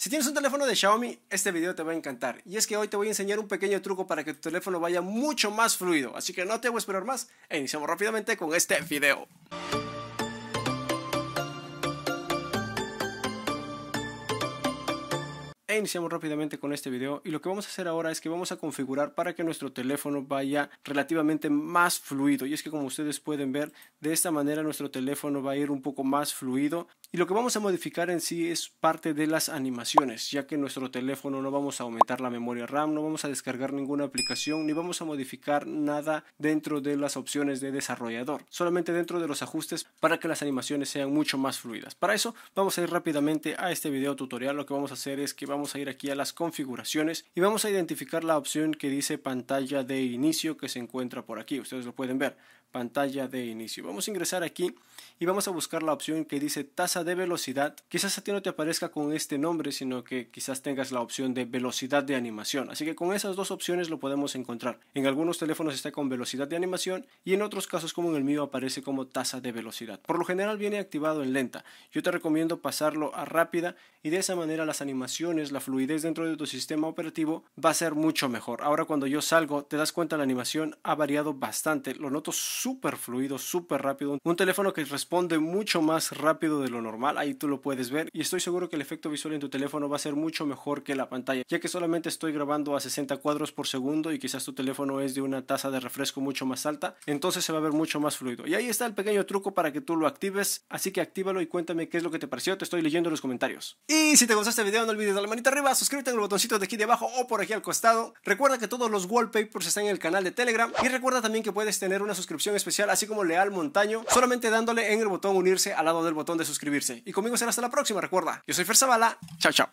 Si tienes un teléfono de Xiaomi, este video te va a encantar. Y es que hoy te voy a enseñar un pequeño truco para que tu teléfono vaya mucho más fluido. Así que no te voy a esperar más e iniciamos rápidamente con este video. E iniciamos rápidamente con este video y lo que vamos a hacer ahora es que vamos a configurar para que nuestro teléfono vaya relativamente más fluido y es que como ustedes pueden ver de esta manera nuestro teléfono va a ir un poco más fluido y lo que vamos a modificar en sí es parte de las animaciones ya que nuestro teléfono no vamos a aumentar la memoria RAM, no vamos a descargar ninguna aplicación ni vamos a modificar nada dentro de las opciones de desarrollador solamente dentro de los ajustes para que las animaciones sean mucho más fluidas para eso vamos a ir rápidamente a este video tutorial lo que vamos a hacer es que vamos vamos a ir aquí a las configuraciones y vamos a identificar la opción que dice pantalla de inicio que se encuentra por aquí. Ustedes lo pueden ver pantalla de inicio. Vamos a ingresar aquí y vamos a buscar la opción que dice tasa de velocidad. Quizás a ti no te aparezca con este nombre, sino que quizás tengas la opción de velocidad de animación. Así que con esas dos opciones lo podemos encontrar. En algunos teléfonos está con velocidad de animación y en otros casos como en el mío aparece como tasa de velocidad. Por lo general viene activado en lenta. Yo te recomiendo pasarlo a rápida y de esa manera las animaciones, la fluidez dentro de tu sistema operativo va a ser mucho mejor. Ahora cuando yo salgo, te das cuenta la animación ha variado bastante. Lo noto súper fluido, súper rápido. Un teléfono que responde mucho más rápido de lo normal. Ahí tú lo puedes ver. Y estoy seguro que el efecto visual en tu teléfono va a ser mucho mejor que la pantalla. Ya que solamente estoy grabando a 60 cuadros por segundo y quizás tu teléfono es de una tasa de refresco mucho más alta. Entonces se va a ver mucho más fluido. Y ahí está el pequeño truco para que tú lo actives. Así que actívalo y cuéntame qué es lo que te pareció. Te estoy leyendo en los comentarios. Y si te gustó este video no olvides darle la manita arriba. Suscríbete en el botoncito de aquí de abajo o por aquí al costado. Recuerda que todos los wallpapers están en el canal de Telegram. Y recuerda también que puedes tener una suscripción especial, así como Leal Montaño, solamente dándole en el botón unirse al lado del botón de suscribirse. Y conmigo será hasta la próxima, recuerda. Yo soy Fer Zavala, chao chao.